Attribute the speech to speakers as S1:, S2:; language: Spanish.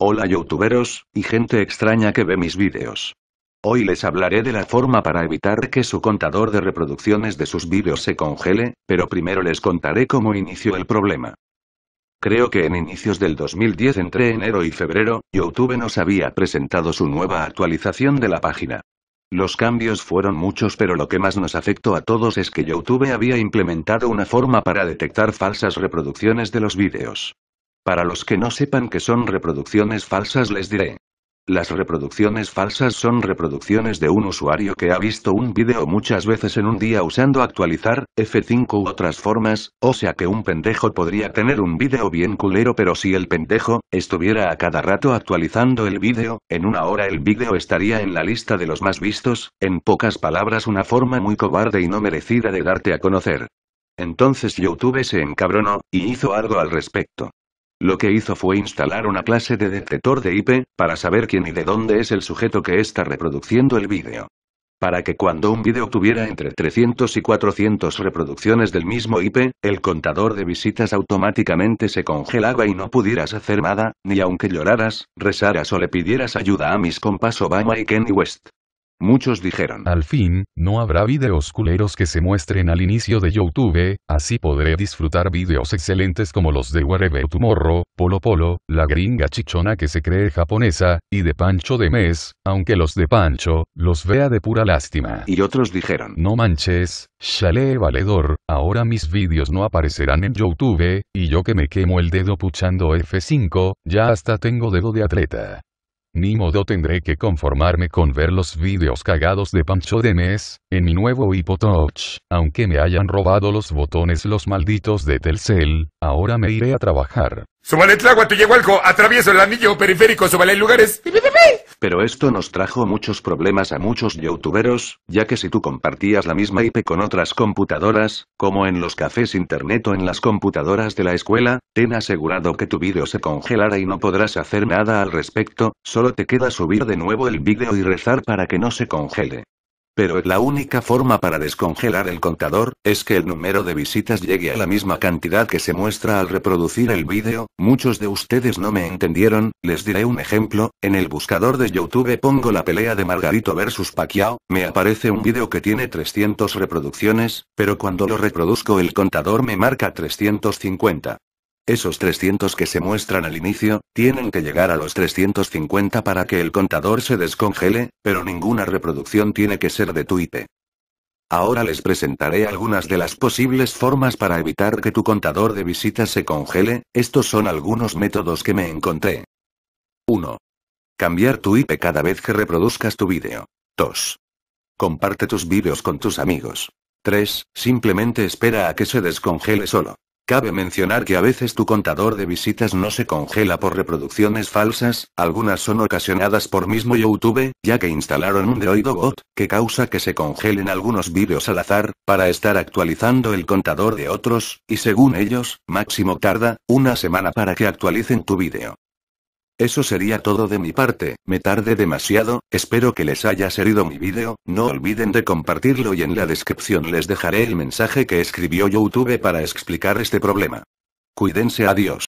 S1: Hola youtuberos, y gente extraña que ve mis vídeos. Hoy les hablaré de la forma para evitar que su contador de reproducciones de sus vídeos se congele, pero primero les contaré cómo inició el problema. Creo que en inicios del 2010 entre enero y febrero, YouTube nos había presentado su nueva actualización de la página. Los cambios fueron muchos pero lo que más nos afectó a todos es que YouTube había implementado una forma para detectar falsas reproducciones de los vídeos. Para los que no sepan que son reproducciones falsas les diré. Las reproducciones falsas son reproducciones de un usuario que ha visto un vídeo muchas veces en un día usando actualizar, F5 u otras formas, o sea que un pendejo podría tener un vídeo bien culero pero si el pendejo estuviera a cada rato actualizando el vídeo, en una hora el vídeo estaría en la lista de los más vistos, en pocas palabras una forma muy cobarde y no merecida de darte a conocer. Entonces YouTube se encabronó, y hizo algo al respecto. Lo que hizo fue instalar una clase de detector de IP, para saber quién y de dónde es el sujeto que está reproduciendo el vídeo. Para que cuando un vídeo tuviera entre 300 y 400 reproducciones del mismo IP, el contador de visitas automáticamente se congelaba y no pudieras hacer nada, ni aunque
S2: lloraras, rezaras o le pidieras ayuda a mis compas Obama y Kenny West. Muchos dijeron. Al fin, no habrá videos culeros que se muestren al inicio de YouTube, así podré disfrutar videos excelentes como los de wherever Tomorrow, Polo Polo, la gringa chichona que se cree japonesa, y de Pancho de Mes, aunque los de Pancho, los vea de pura lástima. Y otros dijeron. No manches, chale valedor, ahora mis videos no aparecerán en YouTube, y yo que me quemo el dedo puchando F5, ya hasta tengo dedo de atleta. Ni modo tendré que conformarme con ver los vídeos cagados de Pancho de Mes, en mi nuevo hipotouch, aunque me hayan robado los botones los malditos de Telcel, ahora me iré a trabajar atravieso el anillo periférico, lugares.
S1: Pero esto nos trajo muchos problemas a muchos youtuberos, ya que si tú compartías la misma IP con otras computadoras, como en los cafés internet o en las computadoras de la escuela, ten asegurado que tu vídeo se congelara y no podrás hacer nada al respecto, solo te queda subir de nuevo el vídeo y rezar para que no se congele. Pero la única forma para descongelar el contador, es que el número de visitas llegue a la misma cantidad que se muestra al reproducir el vídeo, muchos de ustedes no me entendieron, les diré un ejemplo, en el buscador de YouTube pongo la pelea de Margarito versus Pacquiao, me aparece un vídeo que tiene 300 reproducciones, pero cuando lo reproduzco el contador me marca 350. Esos 300 que se muestran al inicio, tienen que llegar a los 350 para que el contador se descongele, pero ninguna reproducción tiene que ser de tu IP. Ahora les presentaré algunas de las posibles formas para evitar que tu contador de visitas se congele, estos son algunos métodos que me encontré. 1. Cambiar tu IP cada vez que reproduzcas tu vídeo. 2. Comparte tus vídeos con tus amigos. 3. Simplemente espera a que se descongele solo. Cabe mencionar que a veces tu contador de visitas no se congela por reproducciones falsas, algunas son ocasionadas por mismo YouTube, ya que instalaron un Droido bot, que causa que se congelen algunos vídeos al azar, para estar actualizando el contador de otros, y según ellos, máximo tarda, una semana para que actualicen tu vídeo. Eso sería todo de mi parte, me tarde demasiado, espero que les haya servido mi vídeo, no olviden de compartirlo y en la descripción les dejaré el mensaje que escribió YouTube para explicar este problema. Cuídense adiós.